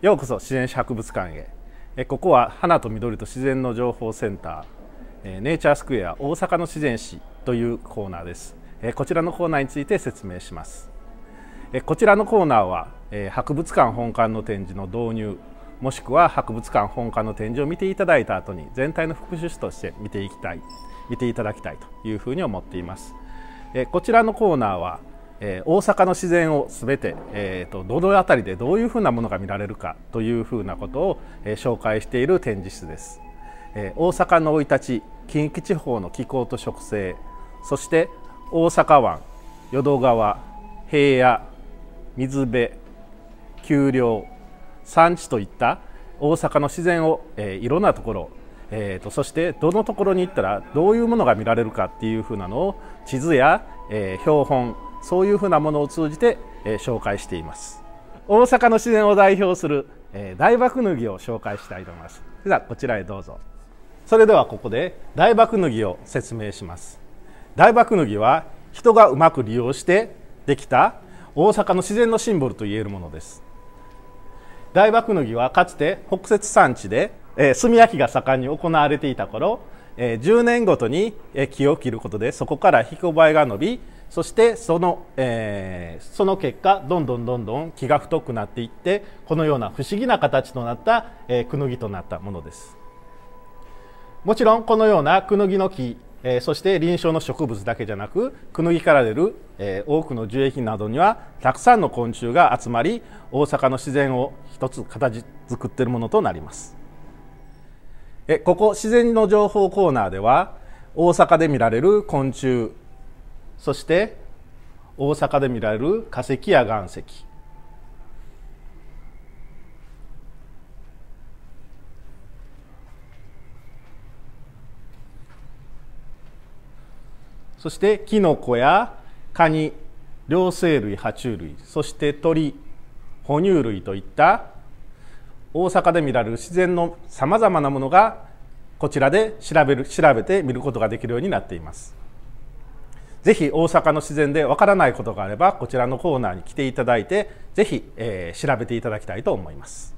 ようこそ自然史博物館へえここは花と緑と自然の情報センター、えネイチャースクエア大阪の自然史というコーナーですえこちらのコーナーについて説明しますえこちらのコーナーは、え博物館本館の展示の導入もしくは博物館本館の展示を見ていただいた後に全体の副趣旨として見ていきたい見ていただきたいというふうに思っていますえこちらのコーナーはえー、大阪の自然を全て、えーと、どの辺りでどういうふうなものが見られるかというふうなことを、えー、紹介している展示室です、えー、大阪の生い立ち近畿地方の気候と植生そして大阪湾淀川平野水辺丘陵産地といった大阪の自然を、えー、いろんなところえーと、とそしてどのところに行ったらどういうものが見られるかっていうふうなのを地図や、えー、標本そういうふうなものを通じて、え紹介しています大阪の自然を代表する、え大爆脱ぎを紹介したいと思いますではこちらへどうぞそれではここで大爆脱ぎを説明します大爆脱ぎは人がうまく利用してできた大阪の自然のシンボルといえるものです大爆脱ぎはかつて北摂山地で、え炭焼きが盛んに行われていた頃、え10年ごとにえ木を切ることでそこからひこばえが伸びそしてその,、えー、その結果どんどんどんどん気が太くなっていってこのような不思議な形となった、えー、クヌギとなったものですもちろんこのようなクヌギの木、えー、そして臨床の植物だけじゃなくクヌギから出る、えー、多くの樹液などにはたくさんの昆虫が集まり大阪の自然を一つ形作っているものとなりますえここ自然の情報コーナーでは大阪で見られる昆虫そして大阪で見られる化石や岩石そしてキノコやカニ両生類爬虫類そして鳥哺乳類といった大阪で見られる自然のさまざまなものがこちらで調べる調べてみることができるようになっています。ぜひ大阪の自然でわからないことがあればこちらのコーナーに来ていただいてぜひ、えー、調べていただきたいと思います。